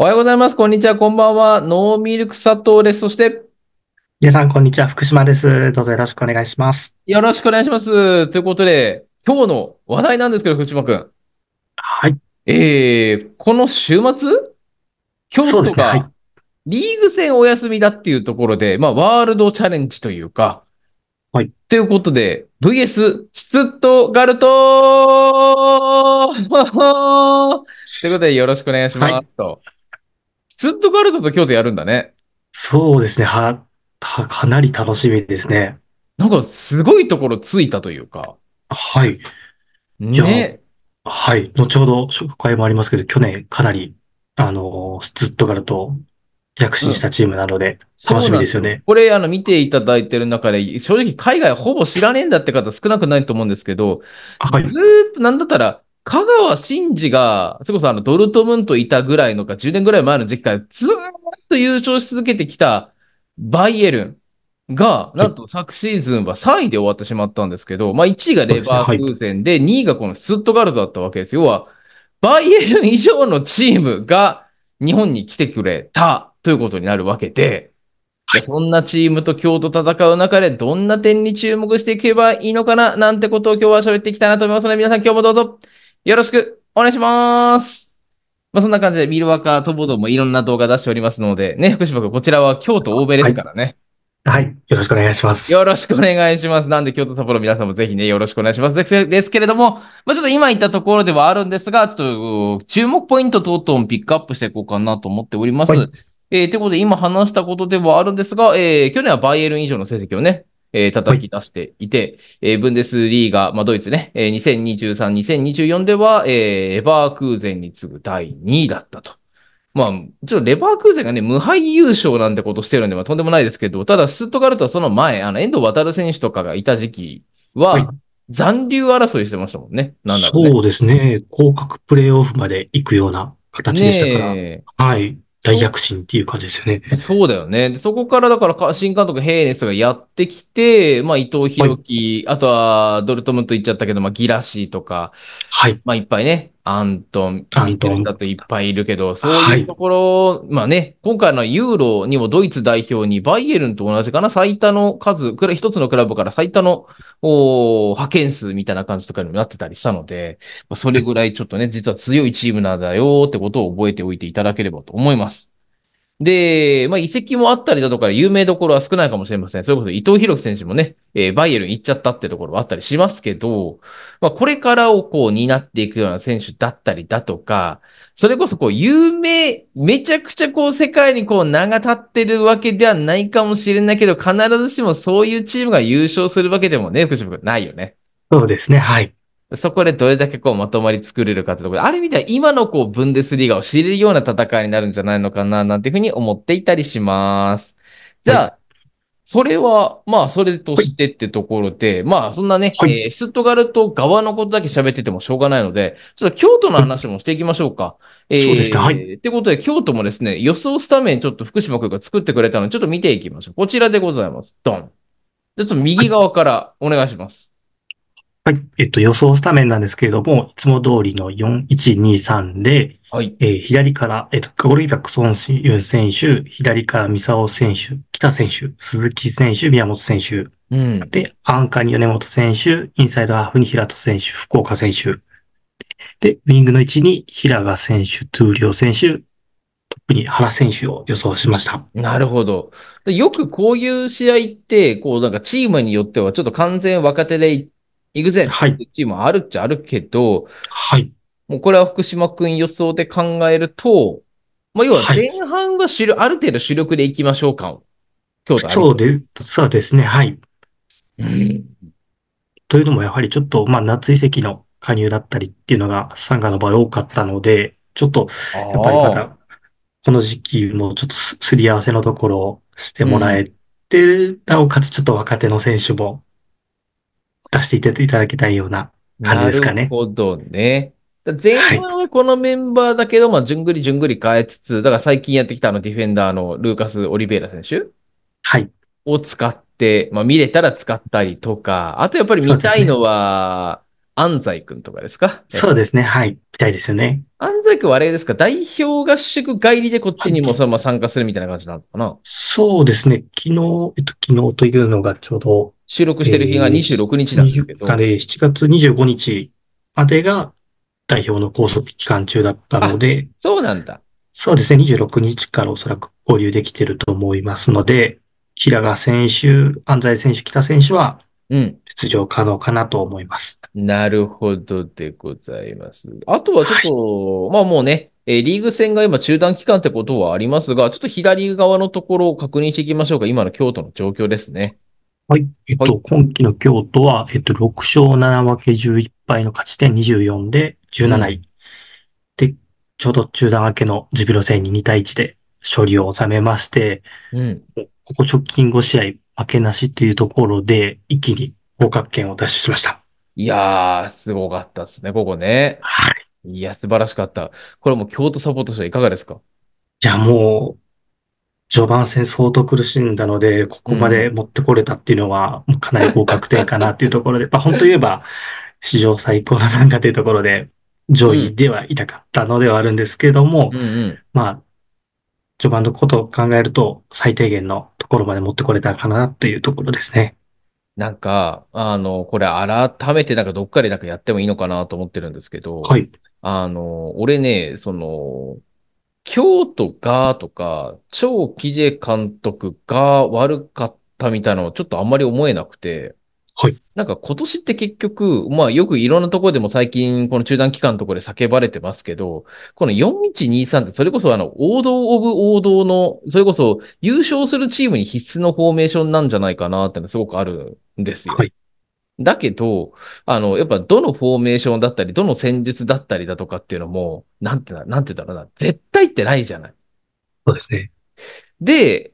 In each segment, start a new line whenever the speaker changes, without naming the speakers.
おはようございます。こんにちは。こんばんは。ノーミルク佐藤です。そして、
皆さん、こんにちは。福島です。どうぞよろしくお願いします。
よろしくお願いします。ということで、今日の話題なんですけど、福島くん。はい。えー、この週末今日とか、ねはい、リーグ戦お休みだっていうところで、まあ、ワールドチャレンジというか、はい。ということで、VS、シツとガルトということで、よろしくお願いします、はい、と。ツッとガルトと京都やるんだね。そうですね。は、はかなり楽しみですね。なんかすごいところついたというか。はい。
ね。はい。後ほど紹介もありますけど、去年かなり、あの、ツッとガルト躍進したチームなので、楽しみですよね。
これ、あの、見ていただいてる中で、正直海外ほぼ知らねえんだって方少なくないと思うんですけど、はい、ずーっとなんだったら、香川真司が、そこそあの、ドルトムントいたぐらいのか、10年ぐらい前の時期からずっと優勝し続けてきたバイエルンが、なんと昨シーズンは3位で終わってしまったんですけど、まあ1位がレバー偶然で、2位がこのスットガルドだったわけです。要は、バイエルン以上のチームが日本に来てくれたということになるわけで、はい、そんなチームと今日と戦う中で、どんな点に注目していけばいいのかな、なんてことを今日は喋っていきたいなと思いますので、皆さん今日もどうぞよろしくお願いします。まあ、そんな感じで、ミルワカとボドもいろんな動画出しておりますので、ね、福島君、こちらは京都欧米ですからね、
はい。よろしくお願いします。よろし
くお願いします。なんで、京都札幌の皆さんもぜひね、よろしくお願いします。ですけれども、まあ、ちょっと今言ったところではあるんですが、ちょっと、注目ポイント等々もピックアップしていこうかなと思っております。はいえー、ということで、今話したことではあるんですが、えー、去年はバイエルン以上の成績をね、えー、叩き出していて、はい、えー、ブンデスリーガ、まあ、ドイツね、えー、2023、2024では、えー、エバークーゼンに次ぐ第2位だったと。まあ、ちょっとレバークーゼンがね、無敗優勝なんてことしてるんで、まあ、とんでもないですけど、ただ、スットガルトはその前、あの、遠藤航選手とかがいた時期は、い、残留争いしてましたもんね。
なんだろう、ね、そうですね。広角プレイオフまで行くような形でしたから。ね、は
い。大躍進っていう感じですよね。そうだよね。そこからだから、新監督ヘイネスがやってきて、まあ伊藤博樹、はい、あとはドルトムント行っちゃったけど、まあギラシーとか、はい。まあいっぱいね、アントン、アントンだといっぱいいるけど、そういうところ、はい、まあね、今回のユーロにもドイツ代表にバイエルンと同じかな、最多の数、一つのクラブから最多の派遣数みたいな感じとかにもなってたりしたので、まそれぐらいちょっとね、実は強いチームなんだよってことを覚えておいていただければと思います。で、まあ、移籍もあったりだとか、有名どころは少ないかもしれません。それこそ伊藤博樹選手もね、えー、バイエルン行っちゃったってところはあったりしますけど、まあ、これからをこう担っていくような選手だったりだとか、それこそこう有名、めちゃくちゃこう世界にこう名が立ってるわけではないかもしれないけど、必ずしもそういうチームが優勝するわけでもね、福島君、ないよね。そうですね、はい。そこでどれだけこうまとまり作れるかってところで、ある意味では今のこうブンデスリーガを知れるような戦いになるんじゃないのかな、なんていうふうに思っていたりします。じゃあ、はいそれは、まあ、それとしてってところで、はい、まあ、そんなね、はい、えー、スットガルト側のことだけ喋っててもしょうがないので、ちょっと京都の話もしていきましょうか。えー、そうですね。はい。ってことで、京都もですね、予想スタメンちょっと福島君が作ってくれたので、ちょっと見ていきましょう。こちらでございます。ドン。ちょっと右側からお願いします。
はい。えっと、予想スタメンなんですけれども、いつも通りの4123で、はい。えー、左から、えっと、ゴールイークソン選手、左からミサオ選手、北選手、鈴木選手、宮本選手。うん。で、アンカーに米本選手、インサイドハーフに平戸選手、福岡選手。で、ウィングの位置に平賀選手、トゥーリオ選手、トップに原選手を予想しました。
なるほど。よくこういう試合って、こうなんかチームによってはちょっと完全若手で行っ行くぜってチームあるっちゃあるけど、はい。もうこれは福島君予想で考えると、まあ、要は前半は主力、はい、ある程度主力でいきましょうか。
今日今日で、そうですね、はい。うん、というのも、やはりちょっと、まあ、夏移籍の加入だったりっていうのが、参加の場合多かったので、ちょっと、やっぱりまだ、この時期もちょっとすり合わせのところをしてもらえて、なおかつちょっと若手の選手も出していただきたいような感じですかね。な
るほどね。前半はこのメンバーだけど、はい、まあ、じゅんぐりじゅんぐり変えつつ、だから最近やってきたあのディフェンダーのルーカス・オリベイラ選手はい。を使って、まあ、見れたら使ったりとか、あとやっぱり見たいのは、安西くんとかですかそうですね。はい。見たいですよね。安西くんはあれですか代表合宿帰りでこっちにもそのまま参加するみたいな感じなのかな、はい、
そうですね。昨日、えっと、昨日というのがちょうど、
収録してる日が26日なんですけど。え
ー、7月25日までが代表の拘束期間中だったので。
そうなんだ。
そうですね。26日からおそらく交流できてると思いますので、平賀選手、
安西選手、北選手は、うん。出場可能かなと思います、うん。なるほどでございます。あとはちょっと、はい、まあもうね、えリーグ戦が今中断期間ってことはありますが、ちょっと左側のところを確認していきましょうか。今の京都の状況ですね。
はい。えっと、はい、今期の京都は、えっと、6勝7分け11敗の勝ち点24で17位。うん、で、ちょうど中段明けのジュビロ戦に2対1で勝利を収めまして、うん、ここ直近5試合負けなしっ
ていうところで、一気に合格権を脱出しました。いやー、すごかったですね、ここね。はい。いや、素晴らしかった。これも京都サポートしていかがですかい
や、もう、序盤戦相当苦しんだので、ここまで持ってこれたっていうのは、かなり合格点かなっていうところで、まあ本当言えば、史上最高の参加というところで、上位ではいたかったのではあるんですけれども、まあ、序盤のことを考えると、最低限のところまで持ってこれたかなというところ
ですね。なんか、あの、これ改めてなんかどっかでなんかやってもいいのかなと思ってるんですけど、はい。あの、俺ね、その、京都がとか、超喜ジ監督が悪かったみたいなのをちょっとあんまり思えなくて、はい。なんか今年って結局、まあよくいろんなところでも最近この中断期間のところで叫ばれてますけど、この4123ってそれこそあの王道オブ王道の、それこそ優勝するチームに必須のフォーメーションなんじゃないかなってのすごくあるんですよ。はい。だけど、あの、やっぱどのフォーメーションだったり、どの戦術だったりだとかっていうのも、なんてな、なんて言うんだろうな、絶対ってないじゃない。そうですね。で、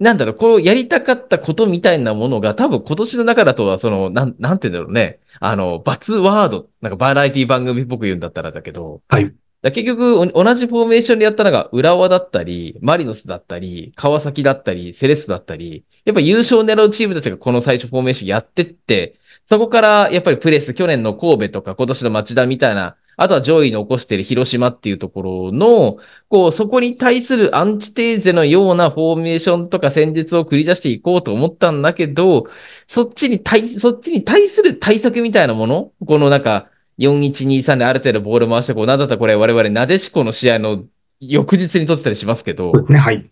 なんだろう、こうやりたかったことみたいなものが、多分今年の中だとは、その、なん、なんて言うんだろうね。あの、罰ワード、なんかバラエティ番組っぽく言うんだったらだけど。はい。だ結局、同じフォーメーションでやったのが、浦和だったり、マリノスだったり、川崎だったり、セレスだったり、やっぱ優勝を狙うチームたちがこの最初フォーメーションやってって、そこからやっぱりプレス、去年の神戸とか今年の町田みたいな、あとは上位に起こしている広島っていうところの、こう、そこに対するアンチテーゼのようなフォーメーションとか戦術を繰り出していこうと思ったんだけど、そっちに対、そっちに対する対策みたいなものこのなんか、4123である程度ボール回して、こう、なんだったこれ我々、なでしこの試合の翌日に撮ってたりしますけど、ね、はい。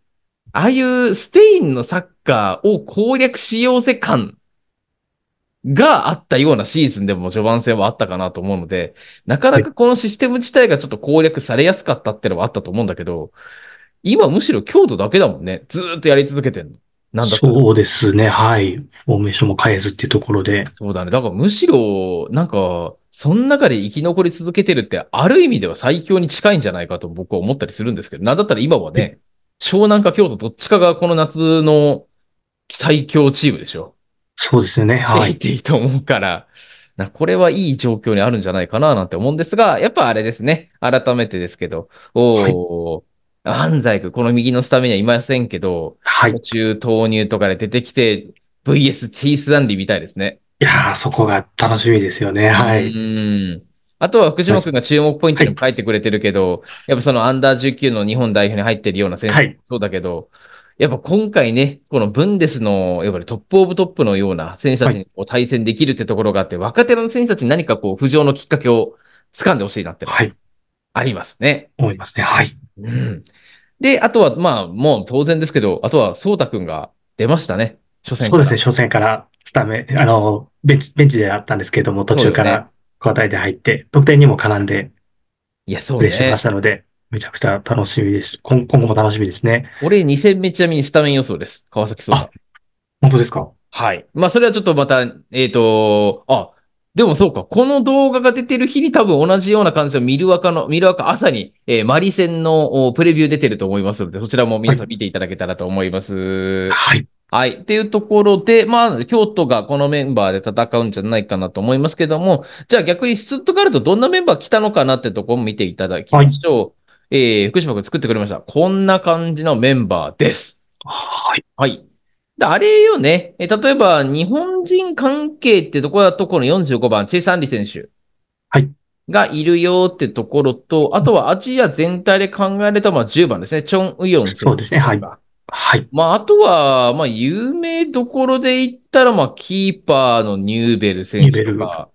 ああいうステインのサッカーを攻略しようぜ感があったようなシーズンでも序盤戦はあったかなと思うので、なかなかこのシステム自体がちょっと攻略されやすかったってのはあったと思うんだけど、今むしろ京都だけだもんね。ずっとやり続けてんの。なんだそうですね。はい。フォーメーションも変えずっていうところで。そうだね。だからむしろ、なんか、その中で生き残り続けてるって、ある意味では最強に近いんじゃないかと僕は思ったりするんですけど、なんだったら今はね、湘南か京都どっちかがこの夏の最強チームでしょ。そうですね。はい。ていいと思うから、なこれはいい状況にあるんじゃないかななんて思うんですが、やっぱあれですね。改めてですけど、おー、はい、安西君、この右のスタメにはいませんけど、はい、途中投入とかで出てきて、VS チースダンディみたいですね。いや
ー、そこが楽しみですよね。はい。うん
あとは福島君が注目ポイントにも書いてくれてるけど、はい、やっぱそのアンダー19の日本代表に入ってるような選手もそうだけど、やっぱ今回ね、このブンデスの、いわゆるトップオブトップのような選手たちにこう対戦できるってところがあって、はい、若手の選手たちに何かこう、浮上のきっかけを掴んでほしいなって、はい。ありますね。思いますね。はい。うん。で、あとは、まあ、もう当然ですけど、あとは、そうたくんが出ましたね。初戦そうですね。初戦からスタメン、あの、ベンチ、ベンチであったんですけれども、途中から交代で入っ
て、得点にも絡んで、いや、そうプレーしてましたので、めちゃくちゃ楽しみです。今
今後も楽しみですね。俺2戦目ちなみにスタメン予想です。川崎そうあ、本当ですかはい。まあ、それはちょっとまた、えっ、ー、と、あ、でもそうか、この動画が出てる日に多分同じような感じの見る若の、見る若朝に、えー、マリ戦のプレビュー出てると思いますので、そちらも皆さん見ていただけたらと思います。はい。はい。っていうところで、まあ、京都がこのメンバーで戦うんじゃないかなと思いますけども、じゃあ逆にスッとガルトどんなメンバー来たのかなってとこも見ていただきましょう。はいえー、福島君作ってくれました。こんな感じのメンバーです。はい。はい。あれよね。え例えば、日本人関係ってところだと、この45番、チェ・サンリ選手。はい。がいるよってところと、あとはアジア全体で考えられたまあ10番ですね。チョン・ウヨン選手。そうですね。はい。はい。まあ、あとは、まあ、有名どころで言ったら、まあ、キーパーのニューベル選手とか、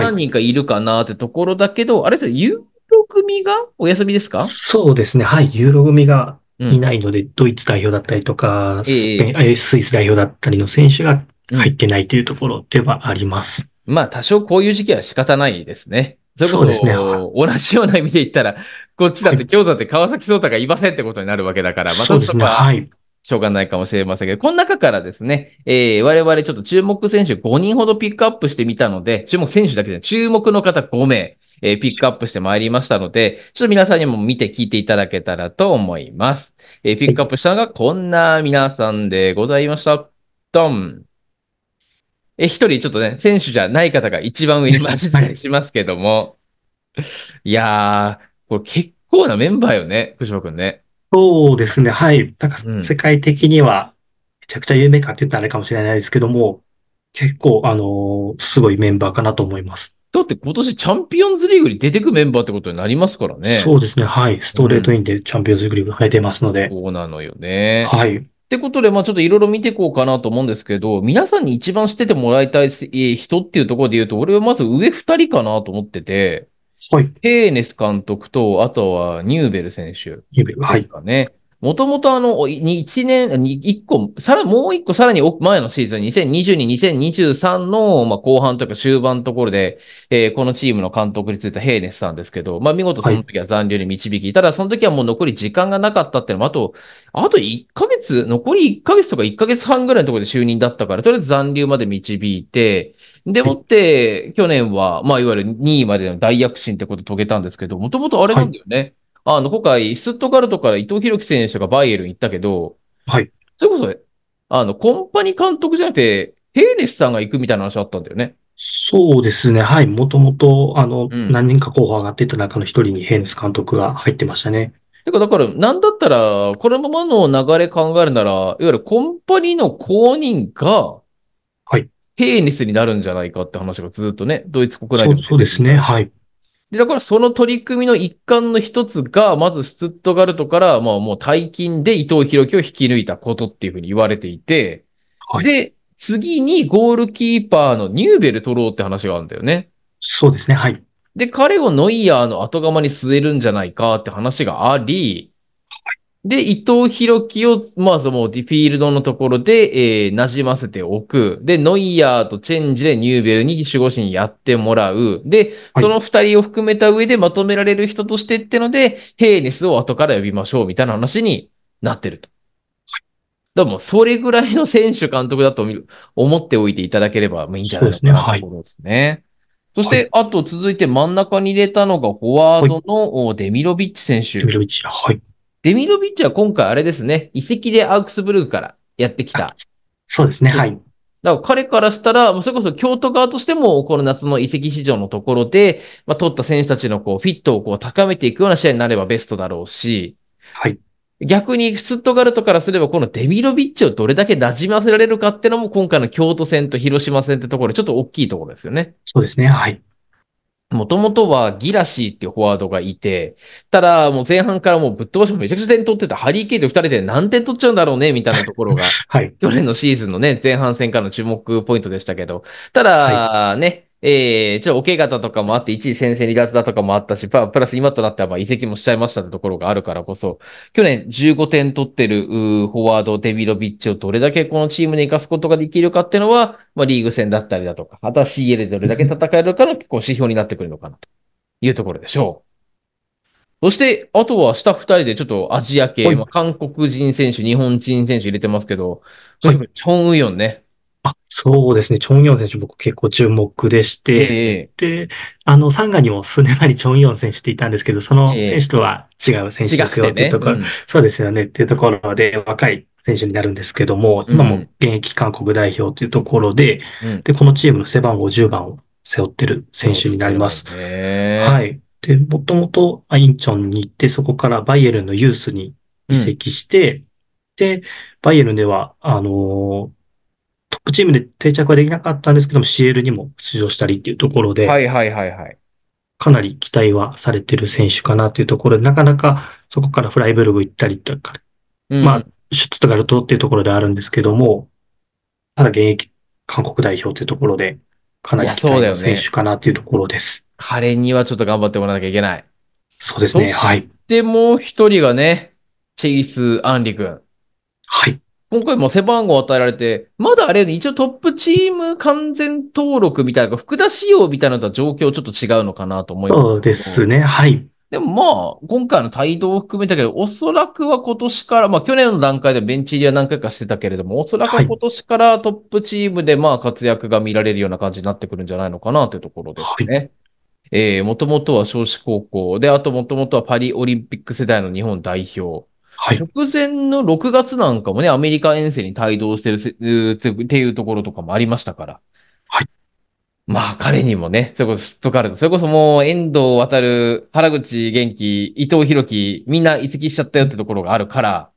何人かいるかなってところだけど、はい、あれですよ、有組がお休みですかそうですね。はい。ユーロ組
がいないので、うん、ドイツ代表だったりとか、スペイン、えスイス代表だったりの選手が
入ってないというところではあります。うん、まあ、多少こういう時期は仕方ないですね。それこそですね。同じような意味で言ったら、こっちだって、今日だって川崎颯太がいませんってことになるわけだから、まあ、そうですね。はい。しょうがないかもしれませんけど、この中からですね、えー、我々ちょっと注目選手5人ほどピックアップしてみたので、注目選手だけじで注目の方5名、えー、ピックアップしてまいりましたので、ちょっと皆さんにも見て聞いていただけたらと思います。えー、ピックアップしたのがこんな皆さんでございました。ドン。え一人ちょっとね、選手じゃない方が一番上に混じったりしますけども。いやー、これ結構なメンバーよね、福島くんね。
そうですね、はい。なんか世界的には、めちゃくちゃ有名かって言ったらあれかもしれないですけども、結構、あのー、すごいメンバーかなと思います。だって今年チャ
ンピオンズリーグに出てくメンバーってことになりますからね。そうです
ね。はい。ストレートインでチャンピオンズリーグ入ってますの
で。そうなのよね。はい。ってことで、まあちょっといろいろ見ていこうかなと思うんですけど、皆さんに一番知っててもらいたい人っていうところで言うと、俺はまず上二人かなと思ってて、はい。ヘーネス監督と、あとはニューベル選手、ね、ニューベル、はい。ですかね。もともとあの、一年、一個、さら、もう一個さらに前のシーズン、2022、2023の、まあ、後半というか終盤のところで、えー、このチームの監督についたヘイネスさんですけど、まあ、見事その時は残留に導き、はい、ただその時はもう残り時間がなかったっていうのも、あと、あと1ヶ月、残り1ヶ月とか1ヶ月半ぐらいのところで就任だったから、とりあえず残留まで導いて、でもって、去年は、まあ、いわゆる2位までの大躍進ってことを遂げたんですけど、もともとあれなんだよね。はいあの、今回、スットガルトから伊藤洋樹選手がバイエルン行ったけど、はい。それこそ、あの、コンパニ監督じゃなくて、ヘーネスさんが行くみたいな話あったんだよね。
そうですね。はい。もともと、あの、うん、何人か候補上がってた中の一人にヘーネス監督が入ってましたね。
てか、だから、なんだったら、このままの流れ考えるなら、いわゆるコンパニの公認が、はい。ヘーネスになるんじゃないかって話がずっとね、ドイツ国内でそうですね。はい。で、だからその取り組みの一環の一つが、まずスツットガルトから、まあもう大金で伊藤博樹を引き抜いたことっていうふうに言われていて、はい、で、次にゴールキーパーのニューベル取ろうって話があるんだよね。そうですね、はい。で、彼をノイヤーの後釜に据えるんじゃないかって話があり、で、伊藤博樹を、まずもうディフィールドのところで、えー、馴染ませておく。で、ノイヤーとチェンジでニューベルに守護神やってもらう。で、その二人を含めた上でまとめられる人としてってので、はい、ヘーネスを後から呼びましょうみたいな話になってると。はい、でも、それぐらいの選手監督だと思っておいていただければいいんじゃないですか、ね。そうですね。はい。ですね。そして、あと続いて真ん中に入れたのがフォワードのデミロビッチ選手。デミロビッチ、はい。デミロビッチは今回あれですね、遺跡でアークスブルーからやってきた。そうですね、はい。だから彼からしたら、それこそ京都側としても、この夏の移籍市場のところで、まあ、取った選手たちのこうフィットをこう高めていくような試合になればベストだろうし、はい。逆にスットガルトからすれば、このデミロビッチをどれだけ馴染ませられるかっていうのも、今回の京都戦と広島戦ってところでちょっと大きいところですよね。そうですね、はい。もともとはギラシーっていうフォワードがいて、ただもう前半からもうぶっ飛ばしてめちゃくちゃ点取ってたハリー・ケイト二人で何点取っちゃうんだろうね、みたいなところが、はい、去年のシーズンのね、前半戦からの注目ポイントでしたけど、ただね、はいえー、ちょっとおけ方とかもあって、一時先生離脱だとかもあったし、プラス今となってはまあ移籍もしちゃいましたってところがあるからこそ、去年15点取ってるフォワード、デビロビッチをどれだけこのチームに生かすことができるかっていうのは、まあ、リーグ戦だったりだとか、あとは CL でどれだけ戦えるかの結構指標になってくるのかなというところでしょう。そして、あとは下二人でちょっとアジア系、韓国人選手、日本人選手入れてますけど、チョン・ウヨンね。あ、そうですね。チョン・ヨン選手、僕結構注目でして、えー、で、あの、サンガに
も数年前にチョン・ヨン選手っていたんですけど、その選手とは違う選手ですよっていうところ、ねうん、そうですよねっていうところで、若い選手になるんですけども、今も現役韓国代表というところで、うん、で、このチームの背番号10番を背負ってる選手になります。はい。で、もともとインチョンに行って、そこからバイエルンのユースに移籍して、うん、で、バイエルンでは、あのーップチームで定着はできなかったんですけども、CL にも出場したりっていうところで、はいはいはいはい。かなり期待はされてる選手かなというところで、なかなかそこからフライブルグ行ったりとか、うん、まあ、シュツットガルトっていうところであるんですけども、ただ現役
韓国代表というところで、かなり期待の選手かなというところです。ね、彼にはちょっと頑張ってもらわなきゃいけない。そうですね、はい。で、もう一人がね、チェイス・アンリ君。はい。今回も背番号与えられて、まだあれ、一応トップチーム完全登録みたいな、福田仕様みたいなのは状況ちょっと違うのかなと思います。そうですね、はい。でもまあ、今回の帯同を含めたけど、おそらくは今年から、まあ去年の段階でベンチ入りは何回かしてたけれども、おそらく今年からトップチームでまあ活躍が見られるような感じになってくるんじゃないのかなというところですね。はい、えー、もともとは少子高校で、あともともとはパリオリンピック世代の日本代表。はい、直前の6月なんかもね、アメリカ遠征に帯同してるっていうところとかもありましたから。はい。まあ、彼にもね、それこそすっとかると。それこそもう、遠藤渡、原口元気、伊藤博樹、みんな移籍しちゃったよってところがあるから、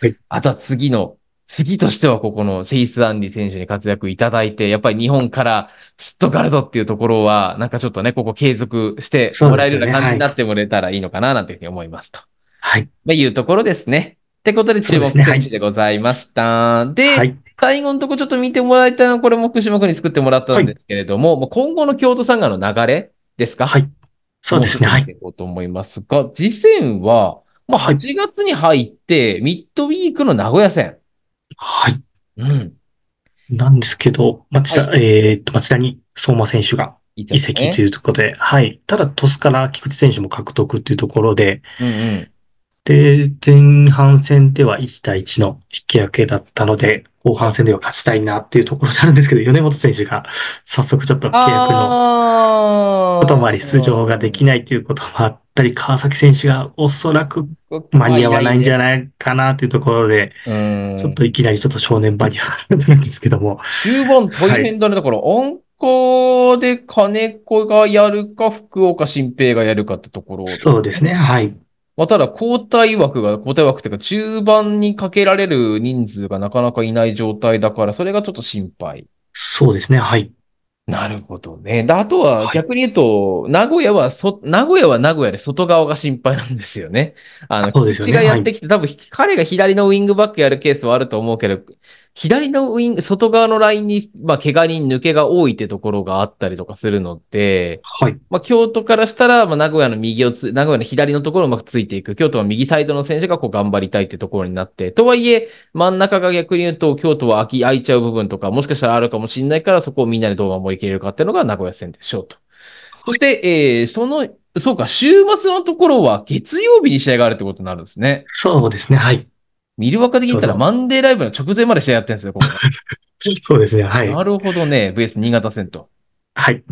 はい、あとは次の、次としてはここのシェイス・アンディ選手に活躍いただいて、やっぱり日本からスットガルドっていうところは、なんかちょっとね、ここ継続してもらえるような感じになってもらえたらいいのかななんていうふうに思いますと。はい。まあ、いうところですね。ってことで注目選手でございました。で、ねはい、最後のとこちょっと見てもらいたいのは、これも福島君に作ってもらったんですけれども、はい、今後の京都サンガの流れですかはい。そうですね。はい。こうと思いますが、次戦は、まあ、8月に入って、ミッドウィークの名古屋戦。
はい。うん。なんですけど、町田、はい、えっ、ー、と、町田に相馬選手が移籍というところで、いね、はい。ただ、鳥栖から菊池選手も獲得というところで、うんうん、で、前半戦では1対1の引き分けだったので、後半戦では勝ちたいなっていうところなんですけど、米本選手が早速ちょっと契約
の
こともあり、出場ができないということもあったり、川崎選手がおそらく間に合わないんじゃないかなというところで、ちょっといきなりちょっと正念場にあるんですけども。十
分大変だね。だから、温厚で金子がやるか、福岡新平がやるかってところ。そうですね。はい。まあ、ただ交代枠が、交代枠というか中盤にかけられる人数がなかなかいない状態だから、それがちょっと心配。
そうですね、はい。
なるほどね。あとは逆に言うと、はい、名古屋はそ、名古屋は名古屋で外側が心配なんですよね。あの、そうですよね。がやってきて、はい、多分彼が左のウィングバックやるケースはあると思うけど、左のウィン外側のラインに、まあ、怪我人抜けが多いってところがあったりとかするので、はい。まあ、京都からしたら、まあ、名古屋の右をつ、名古屋の左のところをうまくついていく。京都は右サイドの選手がこう頑張りたいってところになって、とはいえ、真ん中が逆に言うと、京都は空き、空いちゃう部分とか、もしかしたらあるかもしれないから、そこをみんなでどう守りきれるかっていうのが名古屋戦でしょうと。そして、えー、その、そうか、週末のところは月曜日に試合があるってことになるんですね。そうですね、はい。見るワカで言ったらマンデーライブの直前まで試合やってるんですよ、ここ。そうですね、はい。なるほどね、VS 新潟戦と。はい。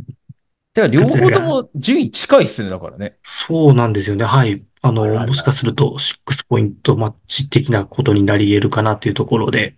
では、両方とも順位近いっすね、だからね。そうなんですよね、はい。あの、もしかすると、6ポイントマッチ的なことになり得るかなというところで。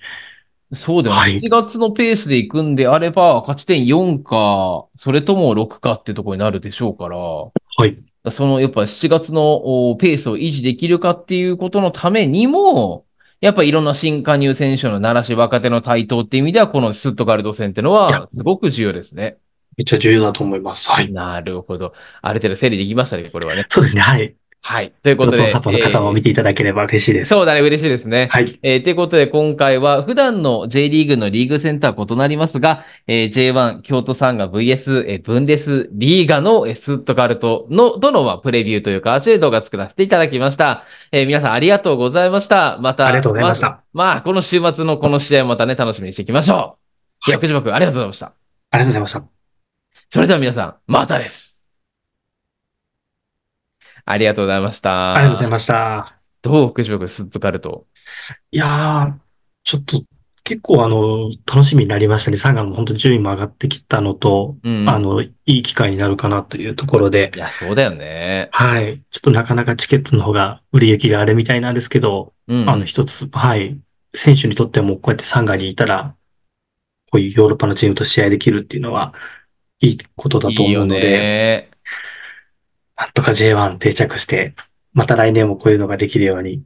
そうですね。はい、7月のペースで行くんであれば、勝ち点4か、それとも6かっていうところになるでしょうから。はい。その、やっぱ7月のペースを維持できるかっていうことのためにも、やっぱいろんな新加入選手の奈らし若手の台頭っていう意味では、このスットガルド戦っていうのは、すごく重要ですね。めっちゃ重要だと思います。はい。なるほど。ある程度整理できましたね、これはね。そうですね、はい。はい。ということで。サポの方も見ていただければ嬉しいです。えー、そうだね、嬉しいですね。はい。えー、ということで、今回は普段の J リーグのリーグ戦とは異なりますが、えー、J1 京都サンガ VS、えー、ブンデスリーガの、えスットガルトの、どの、まあ、プレビューというか、アちで動画作らせていただきました。えー、皆さんありがとうございました。また、ありがとうございました。ま、まあ、この週末のこの試合またね、楽しみにしていきましょう。はい、薬島くん、ありがとうございました。ありがとうございました。それでは皆さん、またです。ありがとうございました。ありがとうございました。どう、福島君、スすっカかると。
いやー、ちょっと、結構あの、楽しみになりましたね。ンガも本当順位も上がってきたのと、うん、あの、いい機会になるかなというところで。いや、そうだよね。はい。ちょっとなかなかチケットの方が売り行きがあるみたいなんですけど、うん、あの一つ、はい。選手にとってもこうやってンガにいたら、こういうヨーロッパのチームと試合できるっていうのは、いいことだと思うので。いいよね。
なんとか J1 定着して、また来年もこういうのができるように。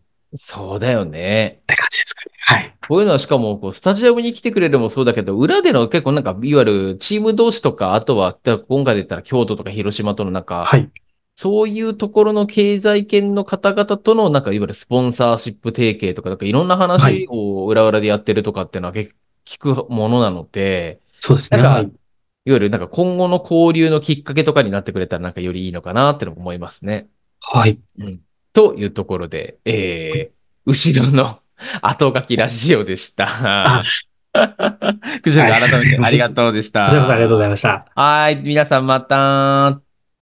そうだよね。って感じですかね。はい。こういうのはしかも、こう、スタジアムに来てくれるもそうだけど、裏での結構なんか、いわゆるチーム同士とか、あとは、今回で言ったら京都とか広島との中、はい。そういうところの経済圏の方々との、なんか、いわゆるスポンサーシップ提携とか、なんかいろんな話を裏裏でやってるとかっていうのは結構聞くものなので、はい、そうですね。なんか、いわゆるなんか今後の交流のきっかけとかになってくれたらなんかよりいいのかなっての思いますね。はい。うん、というところで、えー、後ろの 後書きラジオでした。くじゅ改めてありがとうでした。ありがとうございました。はい。皆さんまた